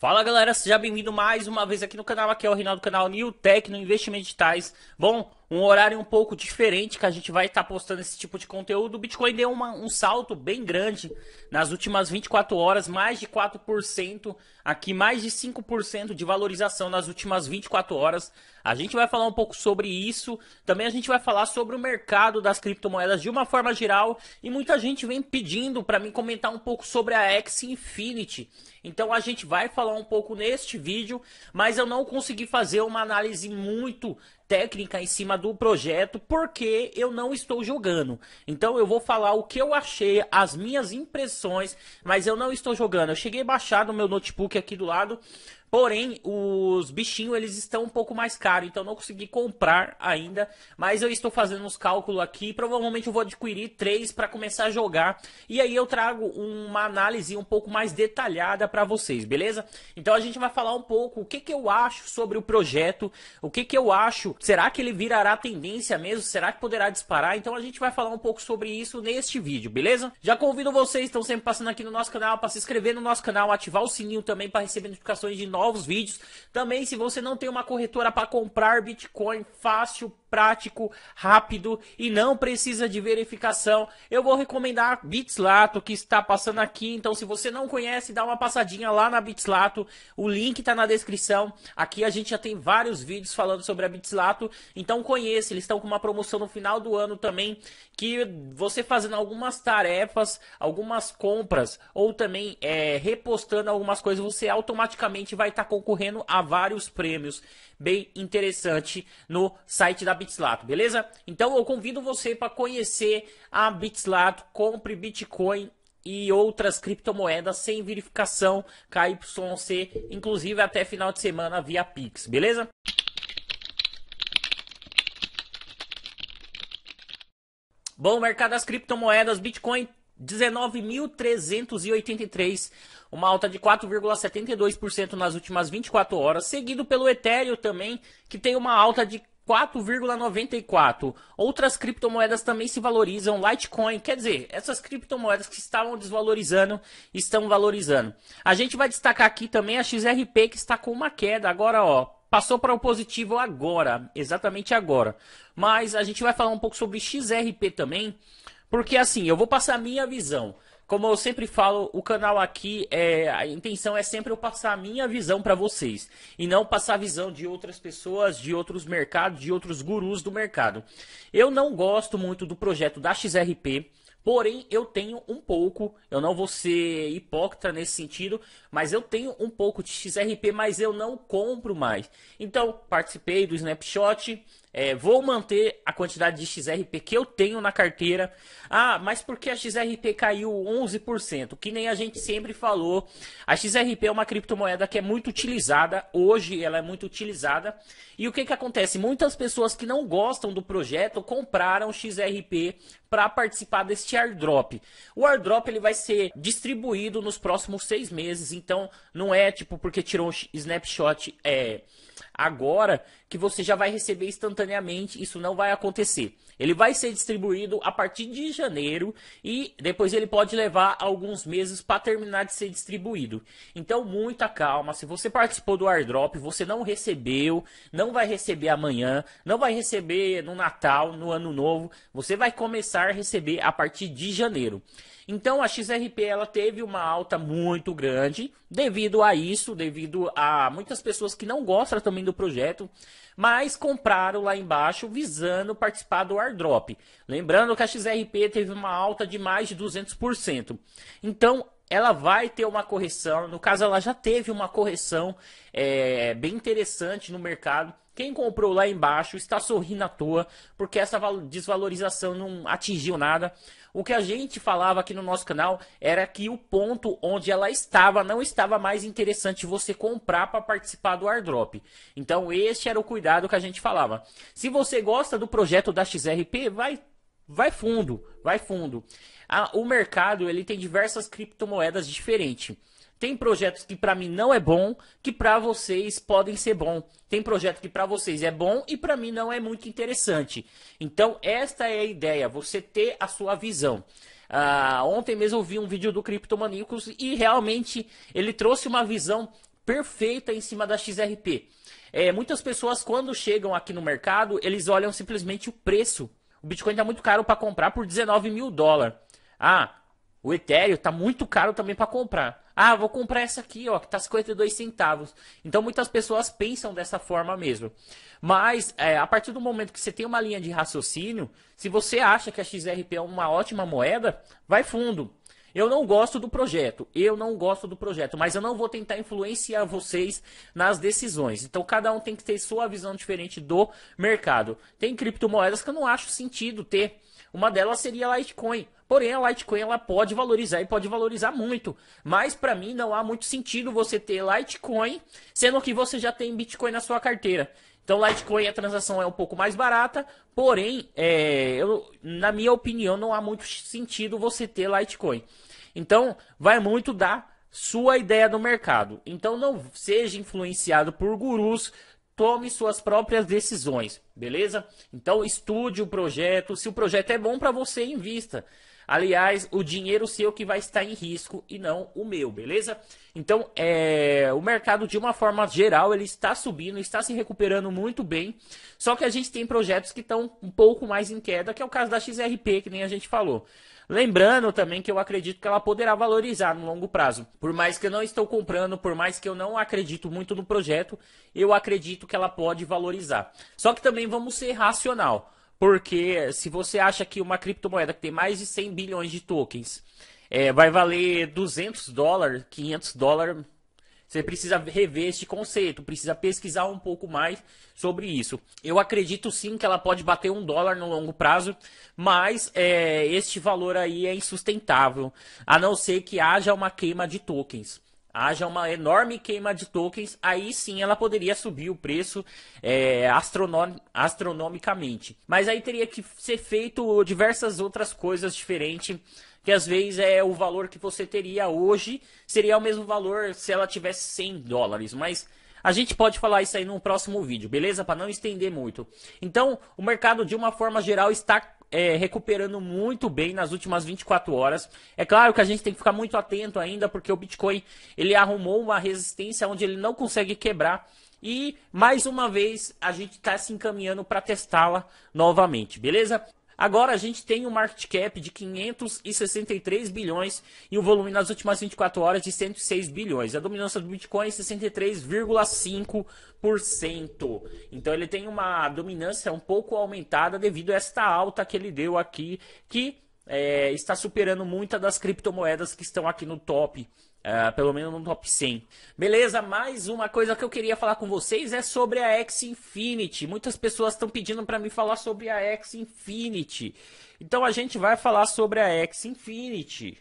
Fala galera, seja bem-vindo mais uma vez aqui no canal, aqui é o Rinaldo, canal New Tech no Investimentos Digitais. Bom, um horário um pouco diferente que a gente vai estar tá postando esse tipo de conteúdo. O Bitcoin deu uma, um salto bem grande nas últimas 24 horas, mais de 4%, aqui mais de 5% de valorização nas últimas 24 horas. A gente vai falar um pouco sobre isso. Também a gente vai falar sobre o mercado das criptomoedas de uma forma geral e muita gente vem pedindo para mim comentar um pouco sobre a X Infinity. Então a gente vai falar um pouco neste vídeo, mas eu não consegui fazer uma análise muito técnica em cima do projeto porque eu não estou jogando. Então eu vou falar o que eu achei, as minhas impressões, mas eu não estou jogando. Eu cheguei a baixar no meu notebook aqui do lado Porém, os bichinhos eles estão um pouco mais caros, então não consegui comprar ainda, mas eu estou fazendo uns cálculos aqui, provavelmente eu vou adquirir três para começar a jogar, e aí eu trago uma análise um pouco mais detalhada para vocês, beleza? Então a gente vai falar um pouco o que, que eu acho sobre o projeto, o que, que eu acho, será que ele virará tendência mesmo, será que poderá disparar? Então a gente vai falar um pouco sobre isso neste vídeo, beleza? Já convido vocês, estão sempre passando aqui no nosso canal, para se inscrever no nosso canal, ativar o sininho também para receber notificações de novos novos vídeos. Também, se você não tem uma corretora para comprar Bitcoin fácil, prático, rápido e não precisa de verificação, eu vou recomendar Bitslato, que está passando aqui. Então, se você não conhece, dá uma passadinha lá na Bitslato. O link está na descrição. Aqui a gente já tem vários vídeos falando sobre a Bitslato. Então, conheça. Eles estão com uma promoção no final do ano também, que você fazendo algumas tarefas, algumas compras ou também é, repostando algumas coisas, você automaticamente vai vai estar tá concorrendo a vários prêmios. Bem interessante no site da Bitslato, beleza? Então eu convido você para conhecer a Bitslato, compre Bitcoin e outras criptomoedas sem verificação KYC, inclusive até final de semana via Pix, beleza? Bom, mercado das criptomoedas, Bitcoin 19.383, uma alta de 4,72% nas últimas 24 horas, seguido pelo Ethereum também, que tem uma alta de 4,94. Outras criptomoedas também se valorizam, Litecoin, quer dizer, essas criptomoedas que estavam desvalorizando estão valorizando. A gente vai destacar aqui também a XRP que está com uma queda agora, ó, passou para o positivo agora, exatamente agora. Mas a gente vai falar um pouco sobre XRP também. Porque assim, eu vou passar a minha visão. Como eu sempre falo, o canal aqui, é, a intenção é sempre eu passar a minha visão para vocês. E não passar a visão de outras pessoas, de outros mercados, de outros gurus do mercado. Eu não gosto muito do projeto da XRP. Porém, eu tenho um pouco, eu não vou ser hipócrita nesse sentido, mas eu tenho um pouco de XRP, mas eu não compro mais. Então, participei do Snapshot, é, vou manter a quantidade de XRP que eu tenho na carteira. Ah, mas por que a XRP caiu 11%? Que nem a gente sempre falou. A XRP é uma criptomoeda que é muito utilizada, hoje ela é muito utilizada. E o que, que acontece? Muitas pessoas que não gostam do projeto compraram XRP para participar desse este airdrop. O airdrop ele vai ser distribuído nos próximos seis meses, então não é tipo porque tirou um snapshot é, agora que você já vai receber instantaneamente, isso não vai acontecer. Ele vai ser distribuído a partir de janeiro e depois ele pode levar alguns meses para terminar de ser distribuído. Então, muita calma. Se você participou do airdrop, você não recebeu, não vai receber amanhã, não vai receber no Natal, no Ano Novo. Você vai começar a receber a partir partir de janeiro. Então a XRP ela teve uma alta muito grande devido a isso, devido a muitas pessoas que não gostam também do projeto, mas compraram lá embaixo visando participar do airdrop. Lembrando que a XRP teve uma alta de mais de 200%. Então ela vai ter uma correção, no caso ela já teve uma correção é, bem interessante no mercado quem comprou lá embaixo está sorrindo à toa, porque essa desvalorização não atingiu nada. O que a gente falava aqui no nosso canal era que o ponto onde ela estava não estava mais interessante você comprar para participar do airdrop. Então, este era o cuidado que a gente falava. Se você gosta do projeto da XRP, vai vai fundo, vai fundo. o mercado ele tem diversas criptomoedas diferentes. Tem projetos que para mim não é bom, que para vocês podem ser bom. Tem projeto que para vocês é bom e para mim não é muito interessante. Então, esta é a ideia, você ter a sua visão. Ah, ontem mesmo eu vi um vídeo do Criptomaníacos e realmente ele trouxe uma visão perfeita em cima da XRP. É, muitas pessoas, quando chegam aqui no mercado, eles olham simplesmente o preço. O Bitcoin está muito caro para comprar por 19 mil dólares. Ah, o Ethereum está muito caro também para comprar. Ah, vou comprar essa aqui, ó, que tá 52 centavos. Então muitas pessoas pensam dessa forma mesmo. Mas é, a partir do momento que você tem uma linha de raciocínio, se você acha que a XRP é uma ótima moeda, vai fundo. Eu não gosto do projeto, eu não gosto do projeto, mas eu não vou tentar influenciar vocês nas decisões. Então cada um tem que ter sua visão diferente do mercado. Tem criptomoedas que eu não acho sentido ter. Uma delas seria a Litecoin. Porém, a Litecoin ela pode valorizar e pode valorizar muito. Mas para mim não há muito sentido você ter Litecoin, sendo que você já tem Bitcoin na sua carteira. Então, Litecoin a transação é um pouco mais barata, porém, é, eu, na minha opinião, não há muito sentido você ter Litecoin. Então, vai muito da sua ideia do mercado. Então, não seja influenciado por gurus, tome suas próprias decisões, beleza? Então, estude o projeto, se o projeto é bom para você, invista. Aliás, o dinheiro seu que vai estar em risco e não o meu, beleza? Então, é, o mercado de uma forma geral ele está subindo, está se recuperando muito bem. Só que a gente tem projetos que estão um pouco mais em queda, que é o caso da XRP, que nem a gente falou. Lembrando também que eu acredito que ela poderá valorizar no longo prazo. Por mais que eu não estou comprando, por mais que eu não acredito muito no projeto, eu acredito que ela pode valorizar. Só que também vamos ser racional, porque se você acha que uma criptomoeda que tem mais de 100 bilhões de tokens é, vai valer 200 dólares, 500 dólares você precisa rever este conceito, precisa pesquisar um pouco mais sobre isso. Eu acredito sim que ela pode bater um dólar no longo prazo, mas é, este valor aí é insustentável, a não ser que haja uma queima de tokens haja uma enorme queima de tokens, aí sim ela poderia subir o preço é, astronomicamente. Mas aí teria que ser feito diversas outras coisas diferentes que às vezes é o valor que você teria hoje, seria o mesmo valor se ela tivesse 100 dólares, mas a gente pode falar isso aí no próximo vídeo, beleza? Para não estender muito. Então, o mercado de uma forma geral está é, recuperando muito bem nas últimas 24 horas. É claro que a gente tem que ficar muito atento ainda, porque o Bitcoin ele arrumou uma resistência onde ele não consegue quebrar. E mais uma vez a gente está se encaminhando para testá-la novamente, beleza? Agora a gente tem um market cap de 563 bilhões e o volume nas últimas 24 horas de 106 bilhões. A dominância do Bitcoin é 63,5%. Então ele tem uma dominância um pouco aumentada devido a esta alta que ele deu aqui, que é, está superando muitas das criptomoedas que estão aqui no top Uh, pelo menos no top 100. Beleza, mais uma coisa que eu queria falar com vocês é sobre a X Infinity. Muitas pessoas estão pedindo para mim falar sobre a X Infinity. Então a gente vai falar sobre a X Infinity,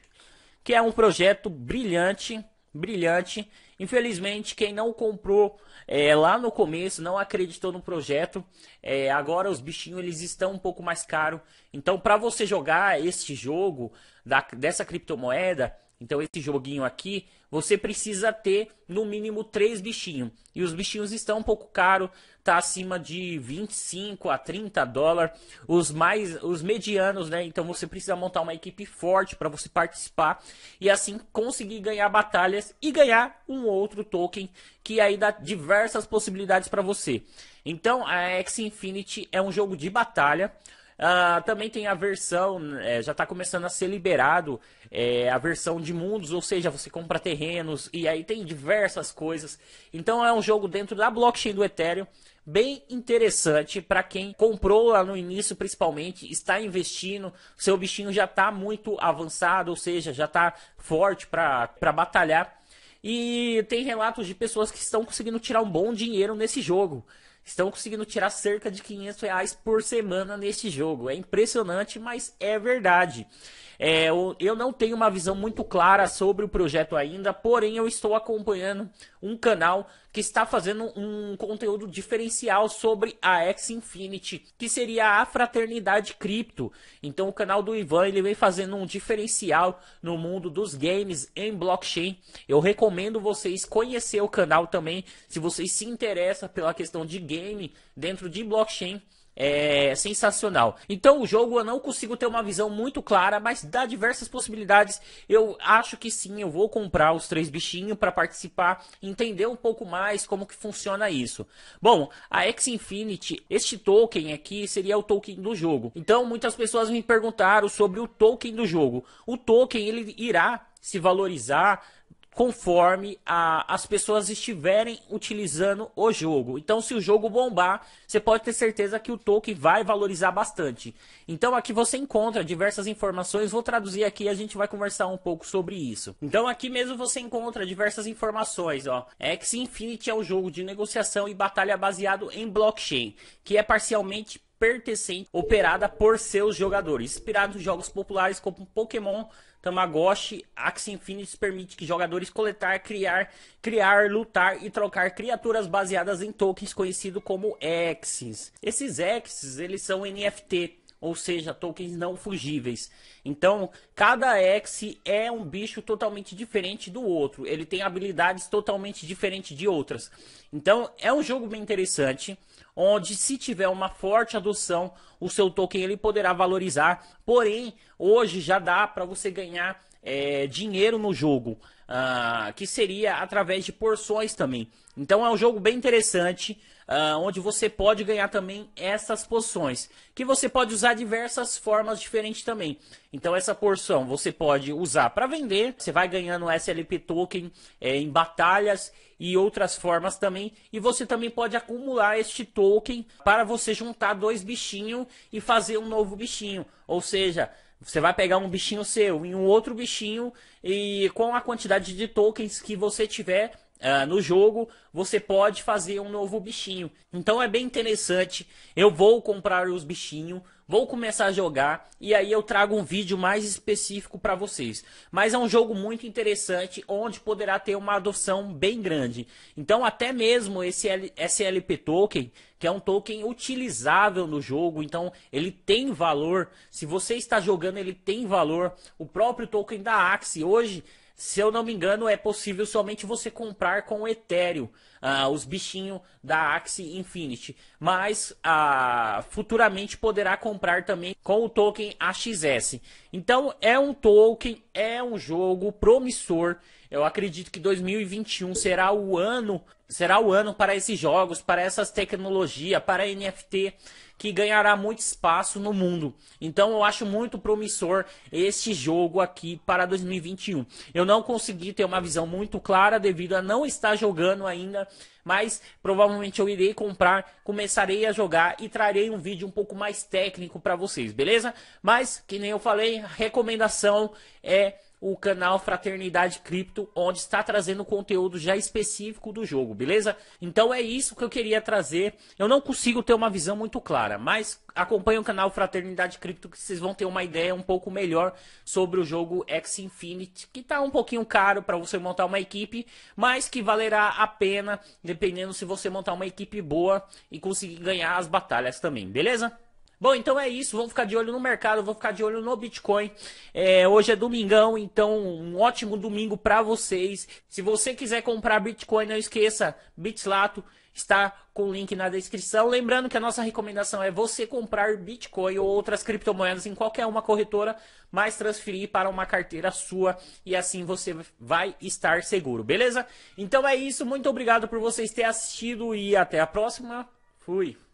que é um projeto brilhante, brilhante. Infelizmente, quem não comprou é, lá no começo, não acreditou no projeto, é, agora os bichinhos eles estão um pouco mais caros. Então, para você jogar este jogo da, dessa criptomoeda, então esse joguinho aqui, você precisa ter no mínimo três bichinhos. E os bichinhos estão um pouco caro, tá acima de 25 a 30 dólares, os mais os medianos, né? Então você precisa montar uma equipe forte para você participar e assim conseguir ganhar batalhas e ganhar um outro token que aí dá diversas possibilidades para você. Então a X Infinity é um jogo de batalha Uh, também tem a versão, é, já está começando a ser liberado é, a versão de mundos, ou seja, você compra terrenos e aí tem diversas coisas. Então é um jogo dentro da blockchain do Ethereum, bem interessante para quem comprou lá no início, principalmente, está investindo, seu bichinho já está muito avançado, ou seja, já está forte para batalhar. E tem relatos de pessoas que estão conseguindo tirar um bom dinheiro nesse jogo estão conseguindo tirar cerca de 500 reais por semana neste jogo. É impressionante, mas é verdade. É, eu, eu não tenho uma visão muito clara sobre o projeto ainda, porém eu estou acompanhando um canal que está fazendo um conteúdo diferencial sobre a X Infinity, que seria a fraternidade cripto. Então o canal do Ivan ele vem fazendo um diferencial no mundo dos games em blockchain. Eu recomendo vocês conhecer o canal também, se vocês se interessam pela questão de game dentro de blockchain é sensacional. Então o jogo eu não consigo ter uma visão muito clara, mas dá diversas possibilidades. Eu acho que sim, eu vou comprar os três bichinhos para participar, entender um pouco mais como que funciona isso. Bom, a X Infinity, este token aqui seria o token do jogo. Então muitas pessoas me perguntaram sobre o token do jogo. O token ele irá se valorizar conforme a, as pessoas estiverem utilizando o jogo. Então, se o jogo bombar, você pode ter certeza que o token vai valorizar bastante. Então, aqui você encontra diversas informações. Vou traduzir aqui e a gente vai conversar um pouco sobre isso. Então, aqui mesmo você encontra diversas informações. Ó. X Infinity é um jogo de negociação e batalha baseado em blockchain, que é parcialmente pertencente operada por seus jogadores, inspirado em jogos populares como Pokémon Tamagotchi Axie Infinity permite que jogadores coletar, criar, criar, lutar e trocar criaturas baseadas em tokens conhecidos como X's. Esses X's, eles são NFT, ou seja, tokens não fugíveis. Então, cada X é um bicho totalmente diferente do outro. Ele tem habilidades totalmente diferentes de outras. Então, é um jogo bem interessante onde se tiver uma forte adoção, o seu token ele poderá valorizar. Porém, hoje já dá para você ganhar é, dinheiro no jogo, ah, que seria através de porções também. Então é um jogo bem interessante, ah, onde você pode ganhar também essas poções, que você pode usar diversas formas diferentes também. Então essa porção você pode usar para vender, você vai ganhando SLP token é, em batalhas e outras formas também, e você também pode acumular este token para você juntar dois bichinhos e fazer um novo bichinho, ou seja você vai pegar um bichinho seu e um outro bichinho, e com a quantidade de tokens que você tiver uh, no jogo, você pode fazer um novo bichinho. Então é bem interessante. Eu vou comprar os bichinhos vou começar a jogar e aí eu trago um vídeo mais específico para vocês. Mas é um jogo muito interessante onde poderá ter uma adoção bem grande. Então até mesmo esse SLP token, que é um token utilizável no jogo, então ele tem valor. Se você está jogando, ele tem valor. O próprio token da Axie hoje se eu não me engano, é possível somente você comprar com o Ethereum, uh, os bichinhos da Axie Infinity. Mas uh, futuramente poderá comprar também com o token AXS. Então é um token, é um jogo promissor eu acredito que 2021 será o ano, será o ano para esses jogos, para essas tecnologias, para NFT que ganhará muito espaço no mundo. Então eu acho muito promissor este jogo aqui para 2021. Eu não consegui ter uma visão muito clara devido a não estar jogando ainda, mas provavelmente eu irei comprar, começarei a jogar e trarei um vídeo um pouco mais técnico para vocês, beleza? Mas que nem eu falei, a recomendação é o canal Fraternidade Cripto, onde está trazendo conteúdo já específico do jogo, beleza? Então é isso que eu queria trazer. Eu não consigo ter uma visão muito clara, mas acompanhe o canal Fraternidade Cripto que vocês vão ter uma ideia um pouco melhor sobre o jogo X Infinity, que está um pouquinho caro para você montar uma equipe, mas que valerá a pena dependendo se você montar uma equipe boa e conseguir ganhar as batalhas também, beleza? Bom, então é isso. Vamos ficar de olho no mercado, vamos ficar de olho no Bitcoin. É, hoje é domingão, então um ótimo domingo para vocês. Se você quiser comprar Bitcoin, não esqueça, bitslato está com o link na descrição. Lembrando que a nossa recomendação é você comprar Bitcoin ou outras criptomoedas em qualquer uma corretora, mas transferir para uma carteira sua e assim você vai estar seguro, beleza? Então é isso. Muito obrigado por vocês terem assistido e até a próxima. Fui.